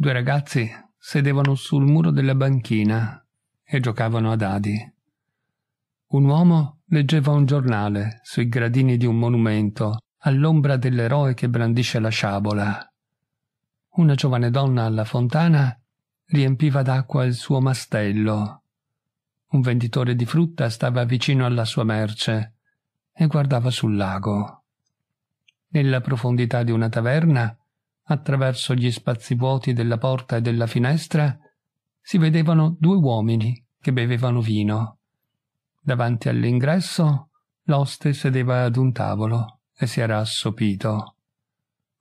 Due ragazzi sedevano sul muro della banchina e giocavano a dadi. Un uomo leggeva un giornale sui gradini di un monumento all'ombra dell'eroe che brandisce la sciabola. Una giovane donna alla fontana riempiva d'acqua il suo mastello. Un venditore di frutta stava vicino alla sua merce e guardava sul lago. Nella profondità di una taverna attraverso gli spazi vuoti della porta e della finestra, si vedevano due uomini che bevevano vino. Davanti all'ingresso l'oste sedeva ad un tavolo e si era assopito.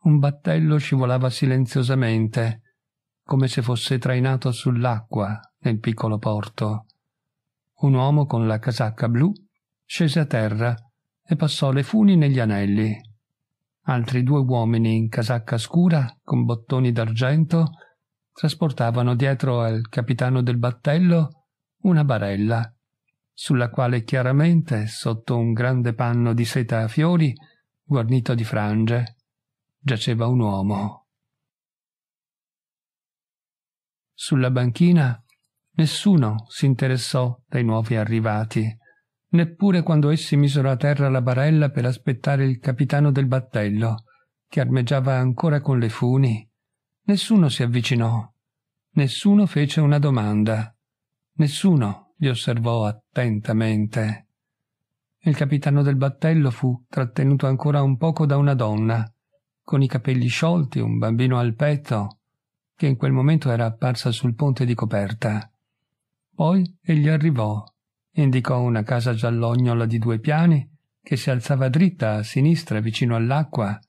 Un battello scivolava silenziosamente, come se fosse trainato sull'acqua nel piccolo porto. Un uomo con la casacca blu scese a terra e passò le funi negli anelli. Altri due uomini in casacca scura, con bottoni d'argento, trasportavano dietro al capitano del battello una barella, sulla quale chiaramente, sotto un grande panno di seta a fiori, guarnito di frange, giaceva un uomo. Sulla banchina nessuno si interessò dei nuovi arrivati neppure quando essi misero a terra la barella per aspettare il capitano del battello, che armeggiava ancora con le funi, nessuno si avvicinò, nessuno fece una domanda, nessuno li osservò attentamente. Il capitano del battello fu trattenuto ancora un poco da una donna, con i capelli sciolti, un bambino al petto, che in quel momento era apparsa sul ponte di coperta. Poi egli arrivò Indicò una casa giallognola di due piani che si alzava dritta a sinistra vicino all'acqua.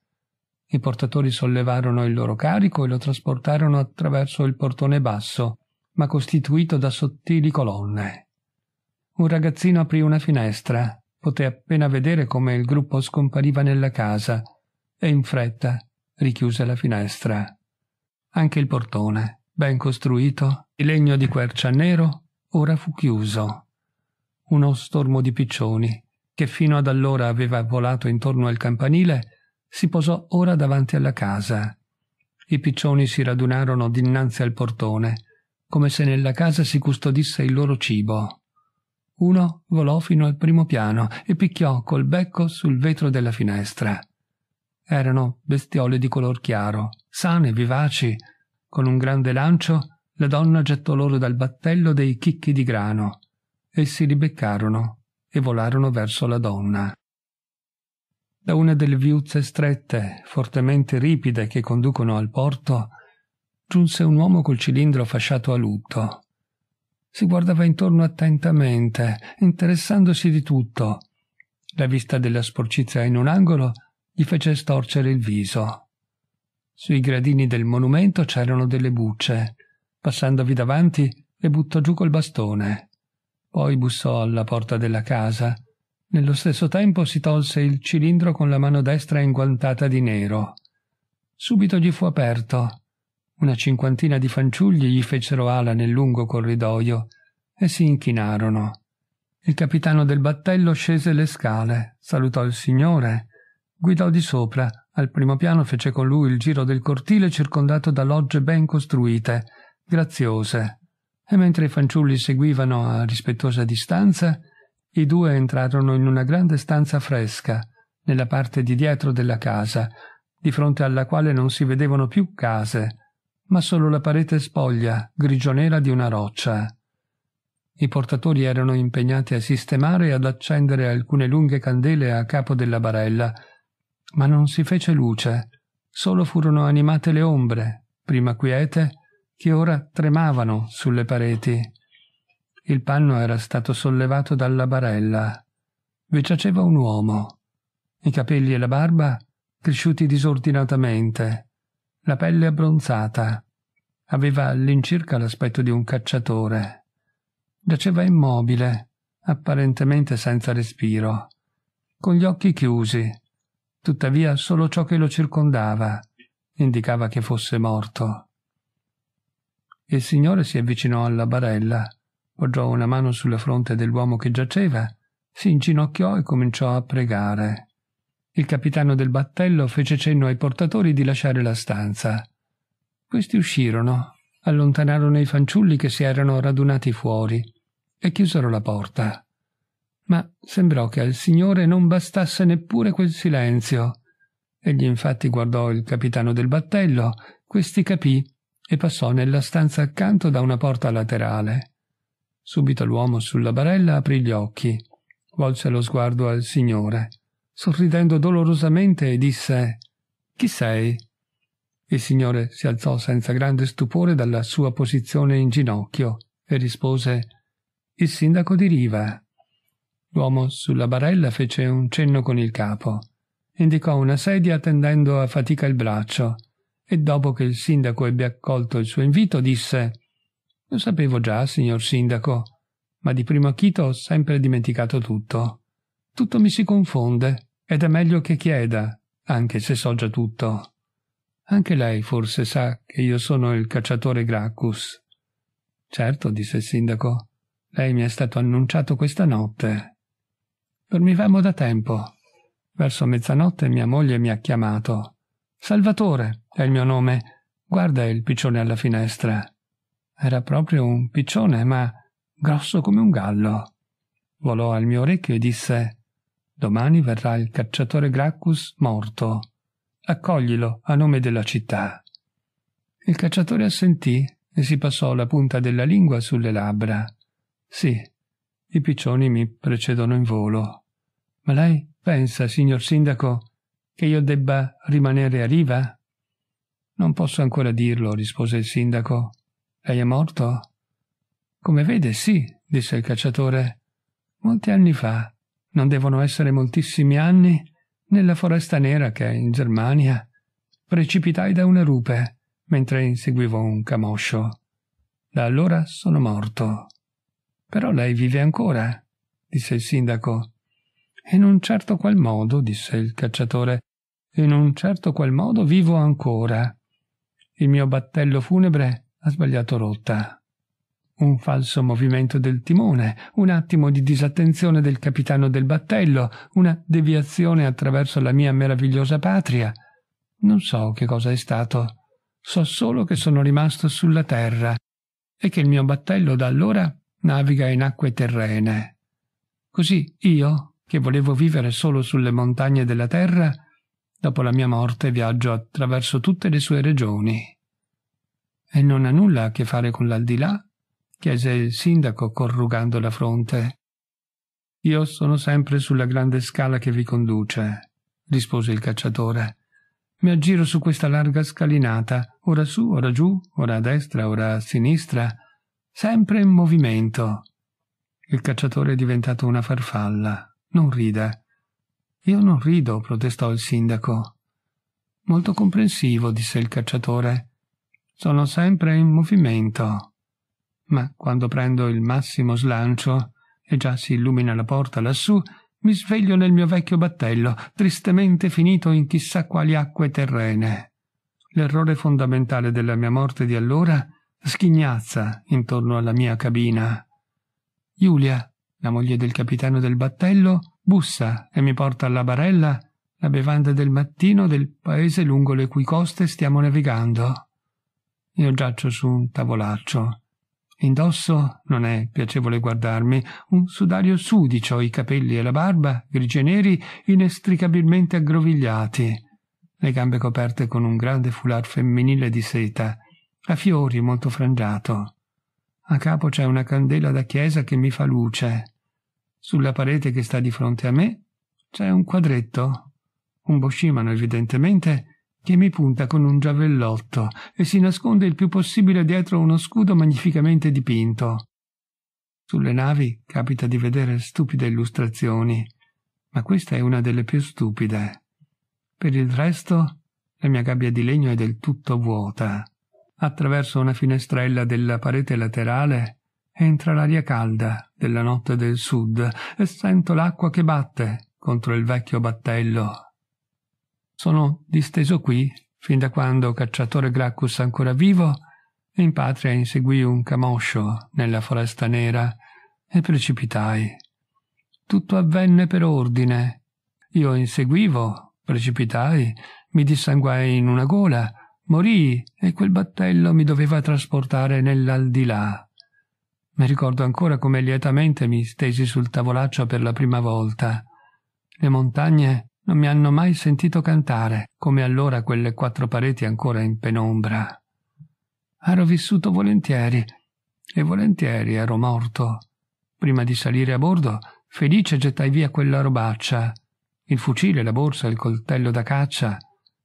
I portatori sollevarono il loro carico e lo trasportarono attraverso il portone basso, ma costituito da sottili colonne. Un ragazzino aprì una finestra, poté appena vedere come il gruppo scompariva nella casa e in fretta richiuse la finestra. Anche il portone, ben costruito, di legno di quercia nero, ora fu chiuso uno stormo di piccioni, che fino ad allora aveva volato intorno al campanile, si posò ora davanti alla casa. I piccioni si radunarono dinanzi al portone, come se nella casa si custodisse il loro cibo. Uno volò fino al primo piano e picchiò col becco sul vetro della finestra. Erano bestiole di color chiaro, sane, vivaci. Con un grande lancio la donna gettò loro dal battello dei chicchi di grano Essi li beccarono e volarono verso la donna. Da una delle viuzze strette, fortemente ripide, che conducono al porto, giunse un uomo col cilindro fasciato a lutto. Si guardava intorno attentamente, interessandosi di tutto. La vista della sporcizia in un angolo gli fece storcere il viso. Sui gradini del monumento c'erano delle bucce. Passandovi davanti, le buttò giù col bastone. Poi bussò alla porta della casa. Nello stesso tempo si tolse il cilindro con la mano destra inguantata di nero. Subito gli fu aperto. Una cinquantina di fanciulli gli fecero ala nel lungo corridoio e si inchinarono. Il capitano del battello scese le scale, salutò il signore, guidò di sopra, al primo piano fece con lui il giro del cortile circondato da logge ben costruite, graziose e mentre i fanciulli seguivano a rispettosa distanza, i due entrarono in una grande stanza fresca, nella parte di dietro della casa, di fronte alla quale non si vedevano più case, ma solo la parete spoglia, grigionera di una roccia. I portatori erano impegnati a sistemare e ad accendere alcune lunghe candele a capo della barella, ma non si fece luce, solo furono animate le ombre, prima quiete, che ora tremavano sulle pareti. Il panno era stato sollevato dalla barella. Vi giaceva un uomo. I capelli e la barba cresciuti disordinatamente, la pelle abbronzata. Aveva all'incirca l'aspetto di un cacciatore. Giaceva immobile, apparentemente senza respiro, con gli occhi chiusi. Tuttavia solo ciò che lo circondava indicava che fosse morto. Il Signore si avvicinò alla barella, poggiò una mano sulla fronte dell'uomo che giaceva, si inginocchiò e cominciò a pregare. Il capitano del battello fece cenno ai portatori di lasciare la stanza. Questi uscirono, allontanarono i fanciulli che si erano radunati fuori e chiusero la porta. Ma sembrò che al Signore non bastasse neppure quel silenzio. Egli infatti guardò il capitano del battello, questi capì e passò nella stanza accanto da una porta laterale. Subito l'uomo sulla barella aprì gli occhi, volse lo sguardo al Signore, sorridendo dolorosamente e disse Chi sei? Il Signore si alzò senza grande stupore dalla sua posizione in ginocchio e rispose Il sindaco di Riva. L'uomo sulla barella fece un cenno con il capo, indicò una sedia tendendo a fatica il braccio e dopo che il sindaco ebbe accolto il suo invito disse Lo sapevo già, signor sindaco, ma di primo acchito ho sempre dimenticato tutto. Tutto mi si confonde ed è meglio che chieda, anche se so già tutto. Anche lei forse sa che io sono il cacciatore Gracchus. Certo, disse il sindaco, lei mi è stato annunciato questa notte. Dormivamo da tempo. Verso mezzanotte mia moglie mi ha chiamato. Salvatore è il mio nome. Guarda il piccione alla finestra. Era proprio un piccione, ma grosso come un gallo. Volò al mio orecchio e disse Domani verrà il cacciatore Gracchus morto. Accoglilo a nome della città. Il cacciatore assentì e si passò la punta della lingua sulle labbra. Sì, i piccioni mi precedono in volo. Ma lei pensa, signor sindaco, che io debba rimanere a riva? Non posso ancora dirlo, rispose il sindaco. Lei è morto? Come vede, sì, disse il cacciatore. Molti anni fa, non devono essere moltissimi anni, nella foresta nera che è in Germania, precipitai da una rupe mentre inseguivo un camoscio. Da allora sono morto. Però lei vive ancora, disse il sindaco. In un certo qual modo, disse il cacciatore, in un certo qual modo vivo ancora. Il mio battello funebre ha sbagliato rotta. Un falso movimento del timone, un attimo di disattenzione del capitano del battello, una deviazione attraverso la mia meravigliosa patria. Non so che cosa è stato. So solo che sono rimasto sulla terra e che il mio battello da allora naviga in acque terrene. Così io, che volevo vivere solo sulle montagne della terra, Dopo la mia morte viaggio attraverso tutte le sue regioni. E non ha nulla a che fare con l'aldilà? chiese il sindaco corrugando la fronte. Io sono sempre sulla grande scala che vi conduce, rispose il cacciatore. Mi aggiro su questa larga scalinata, ora su, ora giù, ora a destra, ora a sinistra, sempre in movimento. Il cacciatore è diventato una farfalla. Non ride. Io non rido, protestò il sindaco. Molto comprensivo, disse il cacciatore. Sono sempre in movimento. Ma quando prendo il massimo slancio e già si illumina la porta lassù, mi sveglio nel mio vecchio battello, tristemente finito in chissà quali acque terrene. L'errore fondamentale della mia morte di allora schignazza intorno alla mia cabina. Giulia, la moglie del capitano del battello, bussa e mi porta alla barella la bevanda del mattino del paese lungo le cui coste stiamo navigando. Io giaccio su un tavolaccio. Indosso, non è piacevole guardarmi, un sudario sudicio, i capelli e la barba, grigi e neri, inestricabilmente aggrovigliati, le gambe coperte con un grande foulard femminile di seta, a fiori molto frangiato. A capo c'è una candela da chiesa che mi fa luce. Sulla parete che sta di fronte a me c'è un quadretto, un boscimano evidentemente, che mi punta con un giavellotto e si nasconde il più possibile dietro uno scudo magnificamente dipinto. Sulle navi capita di vedere stupide illustrazioni, ma questa è una delle più stupide. Per il resto, la mia gabbia di legno è del tutto vuota attraverso una finestrella della parete laterale entra l'aria calda della notte del sud e sento l'acqua che batte contro il vecchio battello. Sono disteso qui fin da quando cacciatore Gracchus ancora vivo in patria inseguì un camoscio nella foresta nera e precipitai. Tutto avvenne per ordine. Io inseguivo, precipitai, mi dissanguai in una gola Morì e quel battello mi doveva trasportare nell'aldilà. Mi ricordo ancora come lietamente mi stesi sul tavolaccio per la prima volta. Le montagne non mi hanno mai sentito cantare, come allora quelle quattro pareti ancora in penombra. Ero vissuto volentieri, e volentieri ero morto. Prima di salire a bordo, felice gettai via quella robaccia, il fucile, la borsa, il coltello da caccia,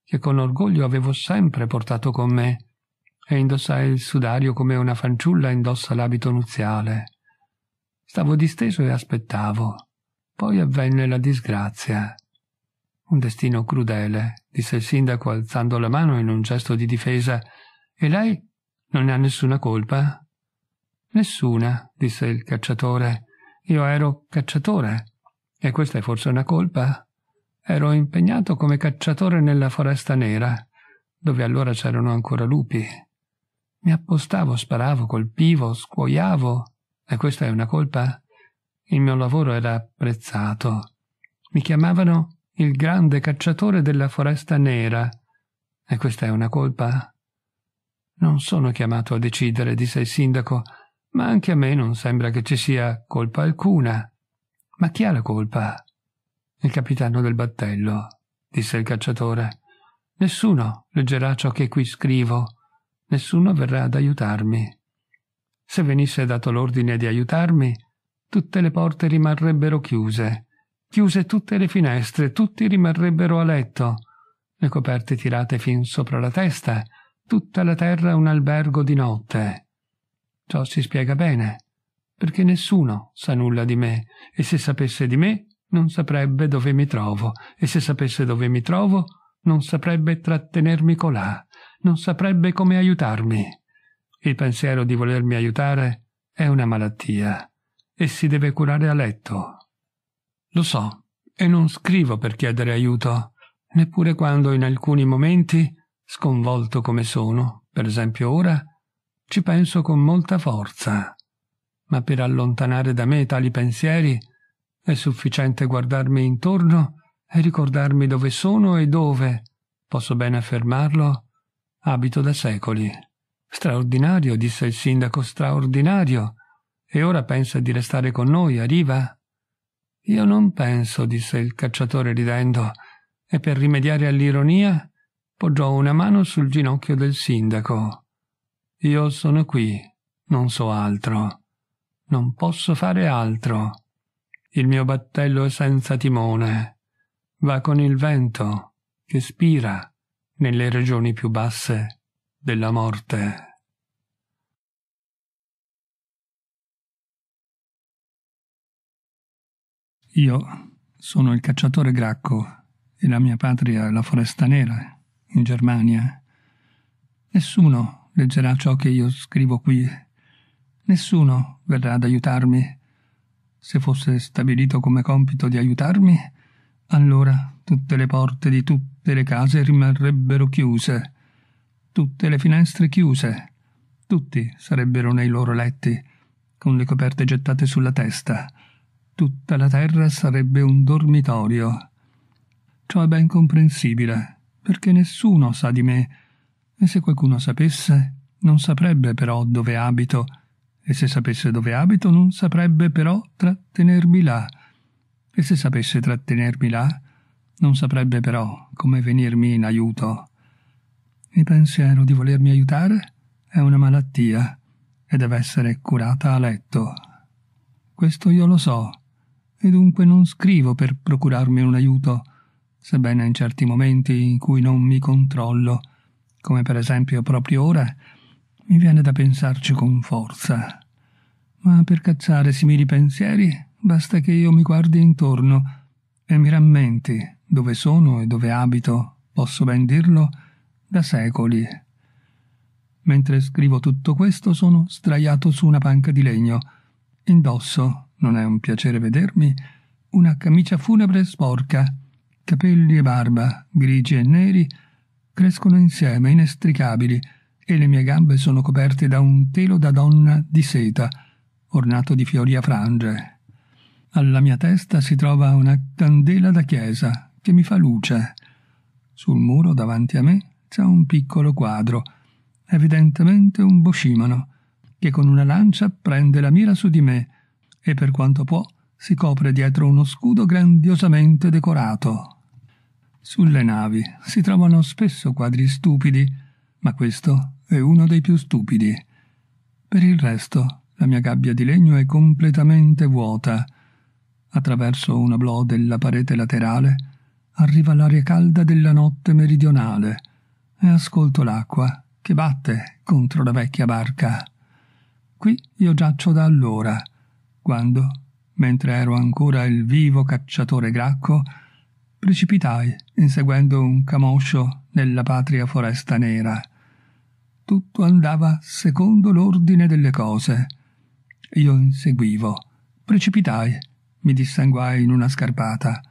che con orgoglio avevo sempre portato con me, e indossai il sudario come una fanciulla indossa l'abito nuziale. Stavo disteso e aspettavo. Poi avvenne la disgrazia. Un destino crudele, disse il sindaco alzando la mano in un gesto di difesa. E lei non ne ha nessuna colpa? Nessuna, disse il cacciatore. Io ero cacciatore. E questa è forse una colpa? ero impegnato come cacciatore nella foresta nera, dove allora c'erano ancora lupi. Mi appostavo, sparavo, colpivo, scuoiavo, e questa è una colpa? Il mio lavoro era apprezzato. Mi chiamavano il grande cacciatore della foresta nera, e questa è una colpa? Non sono chiamato a decidere, disse il sindaco, ma anche a me non sembra che ci sia colpa alcuna. Ma chi ha la colpa? Il capitano del battello, disse il cacciatore, nessuno leggerà ciò che qui scrivo, nessuno verrà ad aiutarmi. Se venisse dato l'ordine di aiutarmi, tutte le porte rimarrebbero chiuse, chiuse tutte le finestre, tutti rimarrebbero a letto, le coperte tirate fin sopra la testa, tutta la terra un albergo di notte. Ciò si spiega bene, perché nessuno sa nulla di me, e se sapesse di me non saprebbe dove mi trovo, e se sapesse dove mi trovo, non saprebbe trattenermi colà, non saprebbe come aiutarmi. Il pensiero di volermi aiutare è una malattia, e si deve curare a letto. Lo so, e non scrivo per chiedere aiuto, neppure quando in alcuni momenti, sconvolto come sono, per esempio ora, ci penso con molta forza. Ma per allontanare da me tali pensieri, è sufficiente guardarmi intorno e ricordarmi dove sono e dove, posso bene affermarlo, abito da secoli. Straordinario, disse il sindaco, straordinario. E ora pensa di restare con noi a riva? Io non penso, disse il cacciatore ridendo, e per rimediare all'ironia poggiò una mano sul ginocchio del sindaco. Io sono qui, non so altro. Non posso fare altro il mio battello senza timone, va con il vento che spira nelle regioni più basse della morte. Io sono il cacciatore Gracco e la mia patria è la foresta nera, in Germania. Nessuno leggerà ciò che io scrivo qui. Nessuno verrà ad aiutarmi se fosse stabilito come compito di aiutarmi, allora tutte le porte di tutte le case rimarrebbero chiuse, tutte le finestre chiuse, tutti sarebbero nei loro letti, con le coperte gettate sulla testa, tutta la terra sarebbe un dormitorio. Ciò è ben comprensibile, perché nessuno sa di me, e se qualcuno sapesse, non saprebbe però dove abito e se sapesse dove abito non saprebbe però trattenermi là, e se sapesse trattenermi là non saprebbe però come venirmi in aiuto. Il pensiero di volermi aiutare è una malattia e deve essere curata a letto. Questo io lo so, e dunque non scrivo per procurarmi un aiuto, sebbene in certi momenti in cui non mi controllo, come per esempio proprio ora, mi viene da pensarci con forza. Ma per cazzare simili pensieri basta che io mi guardi intorno e mi rammenti dove sono e dove abito, posso ben dirlo, da secoli. Mentre scrivo tutto questo sono sdraiato su una panca di legno. Indosso, non è un piacere vedermi, una camicia funebre sporca. Capelli e barba, grigi e neri, crescono insieme, inestricabili, e le mie gambe sono coperte da un telo da donna di seta, ornato di fiori a frange. Alla mia testa si trova una candela da chiesa che mi fa luce. Sul muro davanti a me c'è un piccolo quadro, evidentemente un boscimano, che con una lancia prende la mira su di me e per quanto può si copre dietro uno scudo grandiosamente decorato. Sulle navi si trovano spesso quadri stupidi, ma questo e uno dei più stupidi. Per il resto, la mia gabbia di legno è completamente vuota. Attraverso un oblò della parete laterale arriva l'aria calda della notte meridionale e ascolto l'acqua che batte contro la vecchia barca. Qui io giaccio da allora, quando, mentre ero ancora il vivo cacciatore gracco, precipitai, inseguendo un camoscio, nella patria foresta nera tutto andava secondo l'ordine delle cose. Io inseguivo, precipitai, mi dissanguai in una scarpata,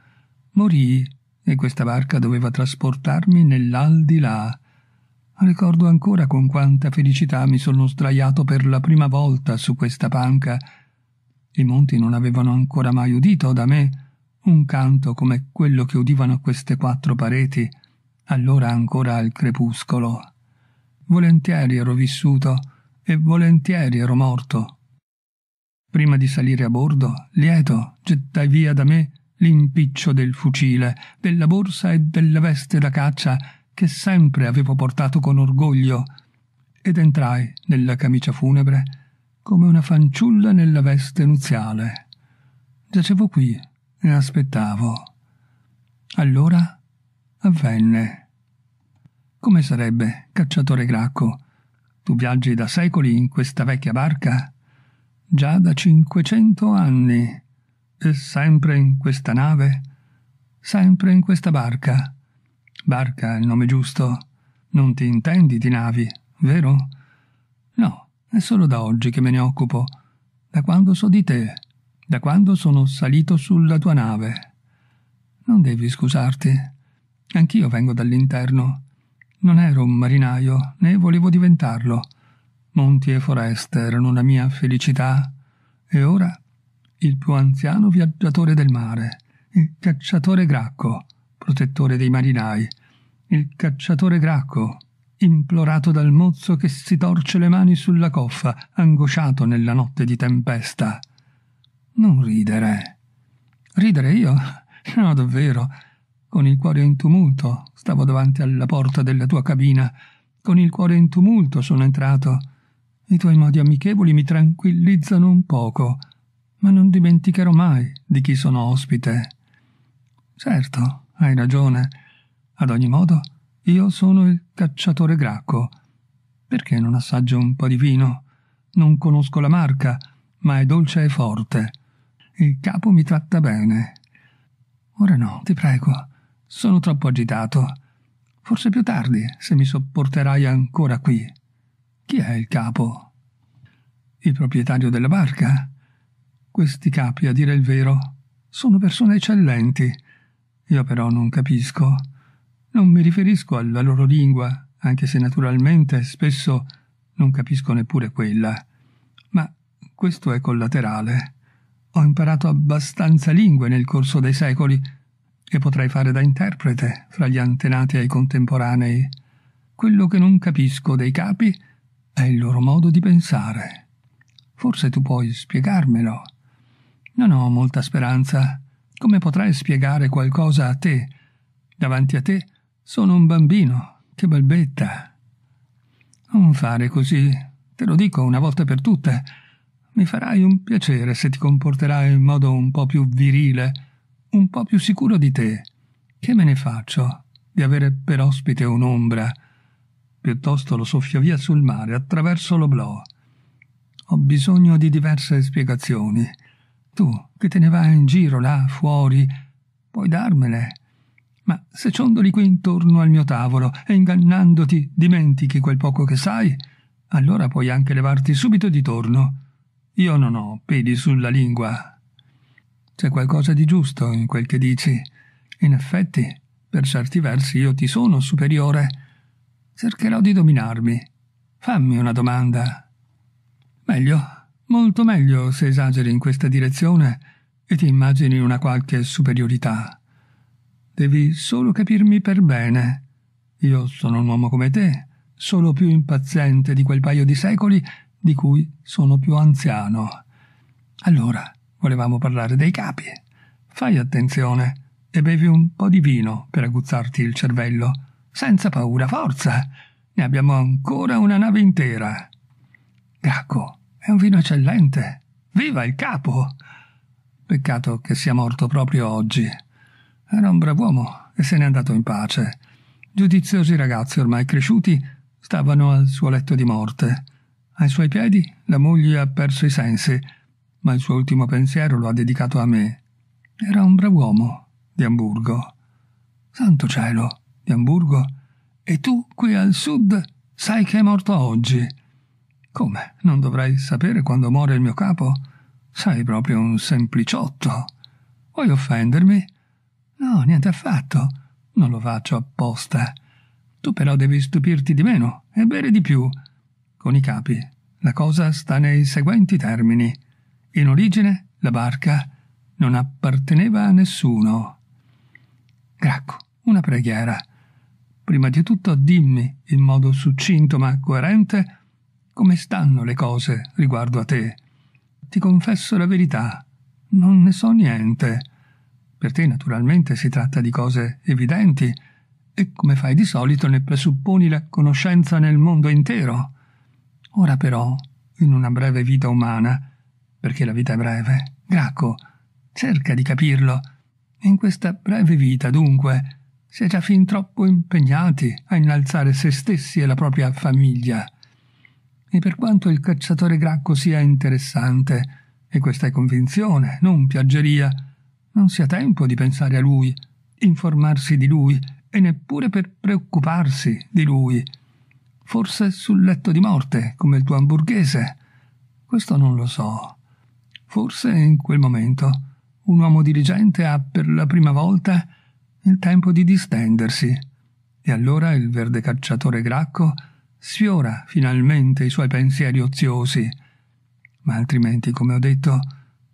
morii e questa barca doveva trasportarmi nell'aldilà. Ricordo ancora con quanta felicità mi sono sdraiato per la prima volta su questa panca. I monti non avevano ancora mai udito da me un canto come quello che udivano queste quattro pareti, allora ancora al crepuscolo volentieri ero vissuto e volentieri ero morto. Prima di salire a bordo, lieto, gettai via da me l'impiccio del fucile, della borsa e della veste da caccia che sempre avevo portato con orgoglio, ed entrai nella camicia funebre come una fanciulla nella veste nuziale. Giacevo qui e aspettavo. Allora avvenne. Come sarebbe, cacciatore Gracco? Tu viaggi da secoli in questa vecchia barca? Già da cinquecento anni. E sempre in questa nave? Sempre in questa barca. Barca è il nome giusto. Non ti intendi di navi, vero? No, è solo da oggi che me ne occupo. Da quando so di te. Da quando sono salito sulla tua nave. Non devi scusarti. Anch'io vengo dall'interno non ero un marinaio, né volevo diventarlo. Monti e foreste erano la mia felicità, e ora il più anziano viaggiatore del mare, il cacciatore Gracco, protettore dei marinai, il cacciatore Gracco, implorato dal mozzo che si torce le mani sulla coffa, angosciato nella notte di tempesta. Non ridere. Ridere io? No, davvero con il cuore in tumulto, stavo davanti alla porta della tua cabina, con il cuore in tumulto sono entrato. I tuoi modi amichevoli mi tranquillizzano un poco, ma non dimenticherò mai di chi sono ospite. Certo, hai ragione. Ad ogni modo, io sono il cacciatore Gracco. Perché non assaggio un po' di vino? Non conosco la marca, ma è dolce e forte. Il capo mi tratta bene. Ora no, ti prego, sono troppo agitato. Forse più tardi, se mi sopporterai ancora qui. Chi è il capo? Il proprietario della barca? Questi capi, a dire il vero, sono persone eccellenti. Io però non capisco. Non mi riferisco alla loro lingua, anche se naturalmente spesso non capisco neppure quella. Ma questo è collaterale. Ho imparato abbastanza lingue nel corso dei secoli e potrei fare da interprete fra gli antenati ai contemporanei. Quello che non capisco dei capi è il loro modo di pensare. Forse tu puoi spiegarmelo. Non ho molta speranza. Come potrai spiegare qualcosa a te? Davanti a te sono un bambino. Che balbetta. Non fare così. Te lo dico una volta per tutte. Mi farai un piacere se ti comporterai in modo un po' più virile un po' più sicuro di te. Che me ne faccio di avere per ospite un'ombra? Piuttosto lo soffio via sul mare, attraverso l'oblò. Ho bisogno di diverse spiegazioni. Tu, che te ne vai in giro là, fuori, puoi darmele. Ma se ciondoli qui intorno al mio tavolo e ingannandoti dimentichi quel poco che sai, allora puoi anche levarti subito di torno. Io non ho peli sulla lingua, c'è qualcosa di giusto in quel che dici. In effetti, per certi versi io ti sono superiore. Cercherò di dominarmi. Fammi una domanda. Meglio, molto meglio se esageri in questa direzione e ti immagini una qualche superiorità. Devi solo capirmi per bene. Io sono un uomo come te, solo più impaziente di quel paio di secoli di cui sono più anziano. Allora, Volevamo parlare dei capi. Fai attenzione e bevi un po' di vino per aguzzarti il cervello. Senza paura, forza! Ne abbiamo ancora una nave intera. Graco, è un vino eccellente. Viva il capo! Peccato che sia morto proprio oggi. Era un brav'uomo e se n'è andato in pace. Giudiziosi ragazzi ormai cresciuti stavano al suo letto di morte. Ai suoi piedi la moglie ha perso i sensi ma il suo ultimo pensiero lo ha dedicato a me. Era un brav'uomo di Amburgo. Santo cielo, di Amburgo? E tu, qui al sud, sai che è morto oggi? Come? Non dovrai sapere quando muore il mio capo? Sei proprio un sempliciotto. Vuoi offendermi? No, niente affatto. Non lo faccio apposta. Tu però devi stupirti di meno e bere di più. Con i capi. La cosa sta nei seguenti termini. In origine la barca non apparteneva a nessuno. Gracco, una preghiera. Prima di tutto dimmi, in modo succinto ma coerente, come stanno le cose riguardo a te. Ti confesso la verità, non ne so niente. Per te naturalmente si tratta di cose evidenti e come fai di solito ne presupponi la conoscenza nel mondo intero. Ora però, in una breve vita umana, perché la vita è breve. Gracco, cerca di capirlo. In questa breve vita, dunque, si è già fin troppo impegnati a innalzare se stessi e la propria famiglia. E per quanto il cacciatore Gracco sia interessante, e questa è convinzione, non piaggeria, non si ha tempo di pensare a lui, informarsi di lui e neppure per preoccuparsi di lui. Forse sul letto di morte, come il tuo hamburghese. Questo non lo so. Forse in quel momento un uomo diligente ha per la prima volta il tempo di distendersi e allora il verde cacciatore Gracco sfiora finalmente i suoi pensieri oziosi. Ma altrimenti, come ho detto,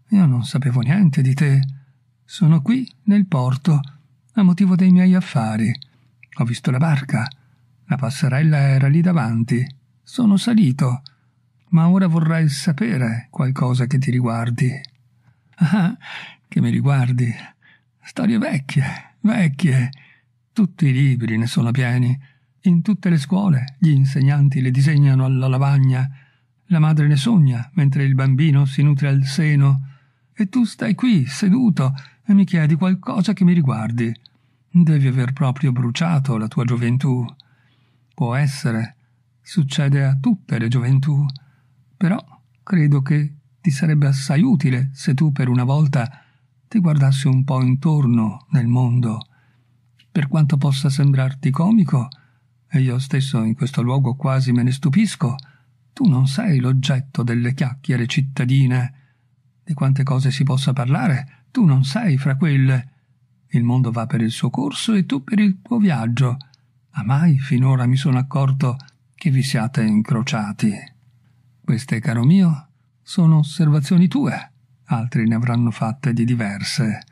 io non sapevo niente di te. Sono qui nel porto a motivo dei miei affari. Ho visto la barca. La passerella era lì davanti. Sono salito ma ora vorrei sapere qualcosa che ti riguardi. Ah, che mi riguardi. Storie vecchie, vecchie. Tutti i libri ne sono pieni. In tutte le scuole gli insegnanti le disegnano alla lavagna. La madre ne sogna mentre il bambino si nutre al seno. E tu stai qui, seduto, e mi chiedi qualcosa che mi riguardi. Devi aver proprio bruciato la tua gioventù. Può essere. Succede a tutte le gioventù. Però credo che ti sarebbe assai utile se tu per una volta ti guardassi un po' intorno nel mondo. Per quanto possa sembrarti comico, e io stesso in questo luogo quasi me ne stupisco, tu non sei l'oggetto delle chiacchiere cittadine. Di quante cose si possa parlare, tu non sei fra quelle. Il mondo va per il suo corso e tu per il tuo viaggio. A mai finora mi sono accorto che vi siate incrociati. Queste, caro mio, sono osservazioni tue. Altri ne avranno fatte di diverse.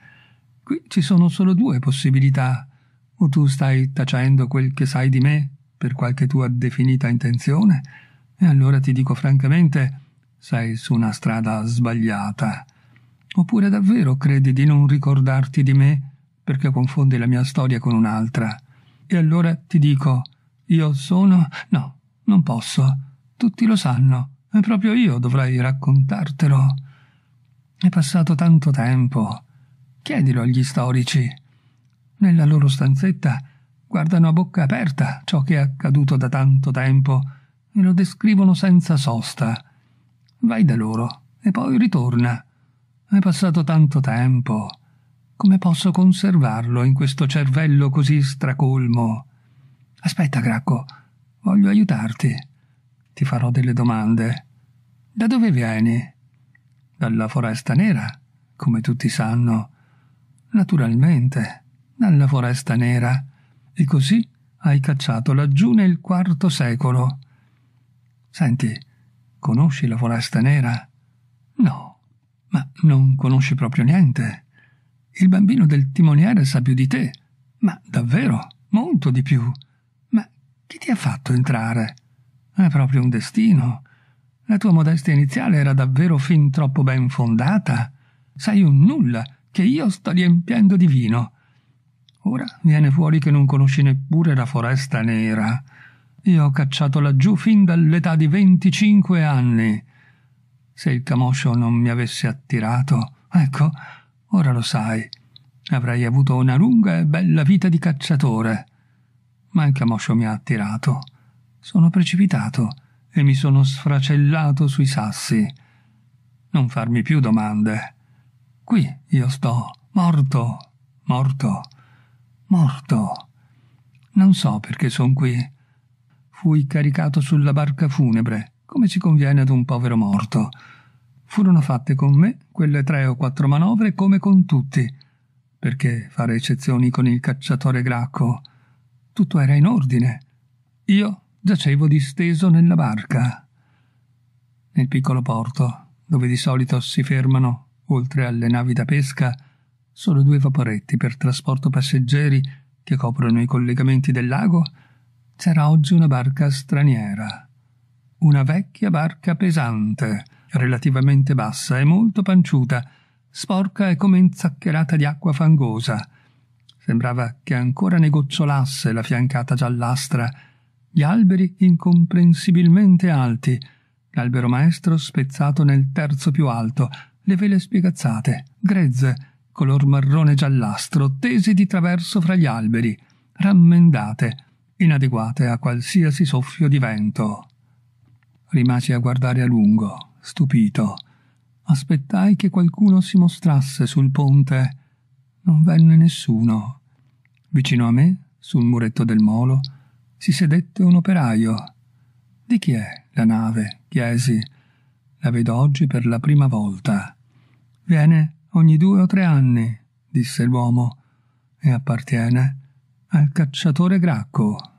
Qui ci sono solo due possibilità. O tu stai tacendo quel che sai di me per qualche tua definita intenzione, e allora ti dico francamente, sei su una strada sbagliata. Oppure davvero credi di non ricordarti di me perché confondi la mia storia con un'altra. E allora ti dico, io sono... No, non posso. Tutti lo sanno. E proprio io dovrei raccontartelo. È passato tanto tempo. Chiedilo agli storici. Nella loro stanzetta guardano a bocca aperta ciò che è accaduto da tanto tempo e lo descrivono senza sosta. Vai da loro e poi ritorna. È passato tanto tempo. Come posso conservarlo in questo cervello così stracolmo? Aspetta, Gracco, voglio aiutarti. Ti farò delle domande. Da dove vieni? Dalla foresta nera, come tutti sanno. Naturalmente, dalla foresta nera. E così hai cacciato laggiù nel quarto secolo. Senti, conosci la foresta nera? No, ma non conosci proprio niente. Il bambino del timoniere sa più di te, ma davvero, molto di più. Ma chi ti ha fatto entrare? È proprio un destino. La tua modestia iniziale era davvero fin troppo ben fondata. Sai un nulla che io sto riempiendo di vino. Ora viene fuori che non conosci neppure la foresta nera. Io ho cacciato laggiù fin dall'età di 25 anni. Se il camoscio non mi avesse attirato, ecco, ora lo sai, avrei avuto una lunga e bella vita di cacciatore. Ma il camoscio mi ha attirato. Sono precipitato e mi sono sfracellato sui sassi. Non farmi più domande. Qui io sto, morto, morto, morto. Non so perché son qui. Fui caricato sulla barca funebre, come si conviene ad un povero morto. Furono fatte con me quelle tre o quattro manovre come con tutti. Perché fare eccezioni con il cacciatore Gracco? Tutto era in ordine. Io giacevo disteso nella barca, nel piccolo porto, dove di solito si fermano, oltre alle navi da pesca, solo due vaporetti per trasporto passeggeri che coprono i collegamenti del lago, c'era oggi una barca straniera, una vecchia barca pesante, relativamente bassa e molto panciuta, sporca e come inzaccherata di acqua fangosa. Sembrava che ancora ne gocciolasse la fiancata giallastra gli alberi incomprensibilmente alti, l'albero maestro spezzato nel terzo più alto, le vele spiegazzate, grezze, color marrone giallastro, tese di traverso fra gli alberi, rammendate, inadeguate a qualsiasi soffio di vento. Rimasi a guardare a lungo, stupito. Aspettai che qualcuno si mostrasse sul ponte. Non venne nessuno. Vicino a me, sul muretto del molo, si sedette un operaio. Di chi è la nave? chiesi. La vedo oggi per la prima volta. Viene ogni due o tre anni, disse l'uomo, e appartiene al cacciatore Gracco.